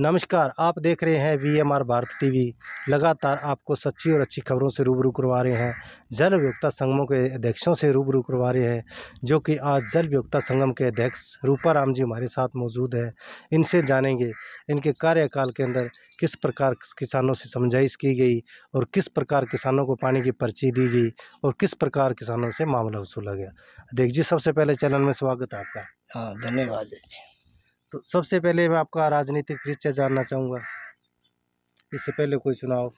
नमस्कार आप देख रहे हैं V M R Bharat TV लगातार आपको सच्ची और अच्छी खबरों से रूबरू करवा रहे हैं जल वियोक्ता संगमों के अध्यक्षों से रूबरू करवा रहे हैं जो कि आज जल वियोक्ता संगम के अध्यक्ष रूपा राम जी हमारे साथ मौजूद हैं इनसे जानेंगे इनके कार्यकाल के अंदर किस प्रकार किसानों से समझाइश की गई और किस प्रकार किसानों को पानी की पर्ची दी गई और किस प्रकार किसानों से मामला वसूला गया अध्यक्ष जी सबसे पहले चैनल में स्वागत है आपका हाँ धन्यवाद तो सबसे पहले मैं आपका राजनीतिक परिचय जानना चाहूँगा इससे पहले कोई चुनाव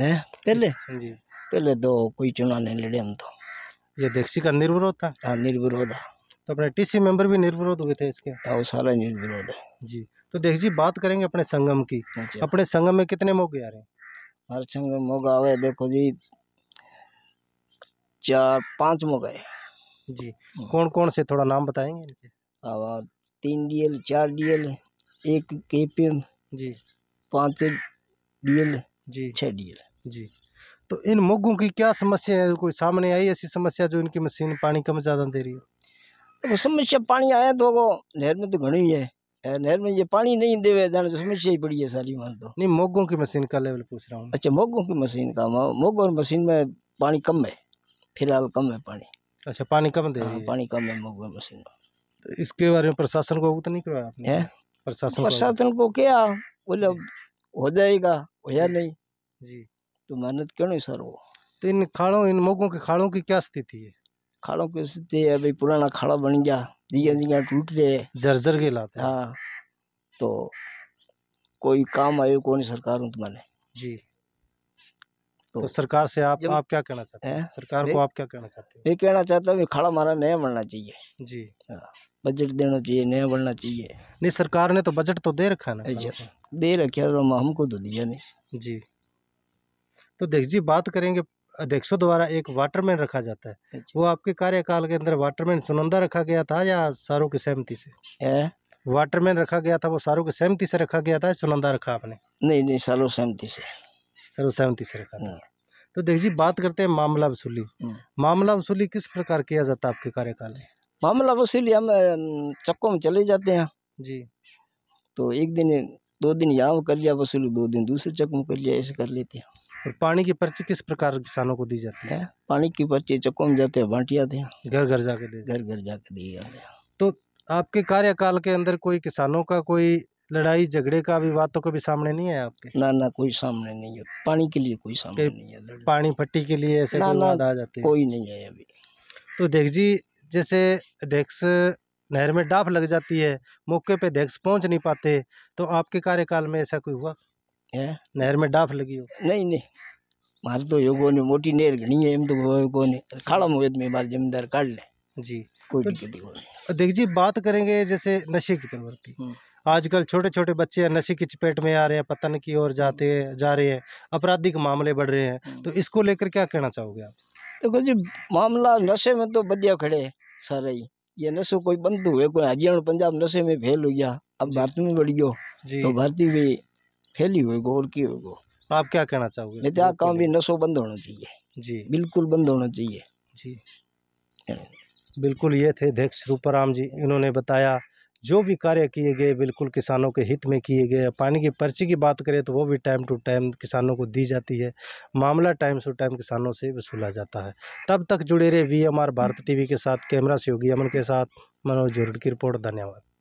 है पहले जी पहले दो तो कोई चुनाव नहीं लड़े हम तो ये देसी का निर्विरोध था हाँ निर्विरोध तो अपने टीसी मेंबर भी निर्विरोध हुए थे इसके हाँ वो सारा निर्विरोध है जी तो देख जी बात करेंगे अपने संगम की अच्छा। अपने संगम में कितने मौके आ रहे हैं हर संगम मौका आवे देखो जी चार पांच मौके जी हाँ। कौन कौन से थोड़ा नाम बताएंगे आवाज तीन डी एल चार डी एल एक के पी एम जी पाँच डी एल जी छः डी एल जी तो इन मुर्गों की क्या समस्या है कोई सामने आई ऐसी समस्या जो इनकी मशीन पानी कम ज़्यादा दे रही हो तो समस्या पानी आया तो वो नहर में तो घनी है नहर में ये पानी नहीं देवे जाने तो समस्या ही बड़ी है सारी मान तो नहीं मोगों की मशीन का लेवल पूछ रहा हूँ अच्छा मोगों की मशीन का मोग और मशीन में पानी कम है फिलहाल कम है पानी अच्छा पानी कम दे हाँ, रही है पानी कम है मोग और मशीन का इसके बारे में प्रशासन को अवगत नहीं करवाया आपने प्रशासन प्रशासन को क्या बोले हो जाएगा हो या नहीं जी तो मेहनत क्यों नहीं सर वो तो इन खाड़ों इन मोगों के खाड़ों की क्या स्थिति है खाड़ों की स्थिति है भाई पुराना खाड़ा बन गया दिया दिया टूट रहे जर्जर के लाते हाँ तो कोई काम आयो को नहीं सरकार हूँ तुम्हारे जी तो, तो सरकार से आप आप क्या कहना चाहते हैं सरकार को आप क्या कहना चाहते हैं ये कहना चाहता हूँ खाड़ा हमारा नया बनना चाहिए जी हाँ बजट देना चाहिए नहीं बढ़ना चाहिए नहीं सरकार ने तो बजट तो दे रखा ना अच्छा दे रखे हमको तो दिया नहीं जी तो देख जी बात करेंगे अध्यक्षों द्वारा एक वाटरमैन रखा जाता है अच्छा। वो आपके कार्यकाल के अंदर वाटरमैन चुनंदा रखा गया था या सारों की सहमति से वाटरमैन रखा गया था वो सारों की सहमति से रखा गया था चुनंदा रखा आपने नहीं नहीं सारों सहमति से सारों सहमति से रखा था हाँ। तो देख जी बात करते हैं मामला वसूली हाँ। मामला वसूली किस प्रकार किया जाता है आपके कार्यकाल में मामला वसूली हम चक्कों में चले जाते हैं जी तो एक दिन दो दिन यहाँ कर लिया वसूली दो दिन दूसरे चक्कों में कर लिया ऐसे कर लेते हैं और पानी की पर्ची किस प्रकार किसानों को दी जाती है पानी की पर्ची चक्कों में जाते हैं बांटी आते हैं घर घर जाके दे घर घर जाके दिए जाते हैं तो आपके कार्यकाल के अंदर कोई किसानों का कोई लड़ाई झगड़े का विवाद तो कभी सामने नहीं है आपके ना ना कोई सामने नहीं है पानी के लिए कोई सामने नहीं है पानी पट्टी के लिए ऐसे ना, ना, आ जाते कोई नहीं है अभी तो देख जी जैसे अध्यक्ष नहर में डाफ लग जाती है मौके पे अध्यक्ष पहुंच नहीं पाते तो आपके कार्यकाल में ऐसा कोई हुआ है नहर में डाफ लगी हो नहीं नहीं मार तो यो ने मोटी नहर घनी है तो तो ने खाड़ा मुगत में बार जमींदार काट ले जी कोई तो दिक्कत नहीं देख जी बात करेंगे जैसे नशे की प्रवृत्ति हम्म। आजकल छोटे छोटे बच्चे नशे की चपेट में आ रहे हैं पतन की ओर जाते जा रहे हैं आपराधिक मामले बढ़ रहे हैं हम्म। तो इसको लेकर क्या कहना चाहोगे आप देखो जी मामला नशे में तो बदिया खड़े सारे ही ये नशो कोई बंद हुए कोई हरियाणा पंजाब नशे में फेल हो गया अब भारत में बढ़ गयो तो भारतीय भी फेल ही हुए और की होगा आप क्या कहना चाहोगे नहीं तो काम भी नशो बंद होना चाहिए जी बिल्कुल बंद होना चाहिए जी बिल्कुल ये थे अध्यक्ष रूपाराम जी इन्होंने बताया जो भी कार्य किए गए बिल्कुल किसानों के हित में किए गए पानी की पर्ची की बात करें तो वो भी टाइम टू टाइम किसानों को दी जाती है मामला टाइम टू टाइम किसानों से वसूला जाता है तब तक जुड़े रहे वी भारत टीवी के साथ कैमरा से योगी अमन के साथ मनोज जोरड की रिपोर्ट धन्यवाद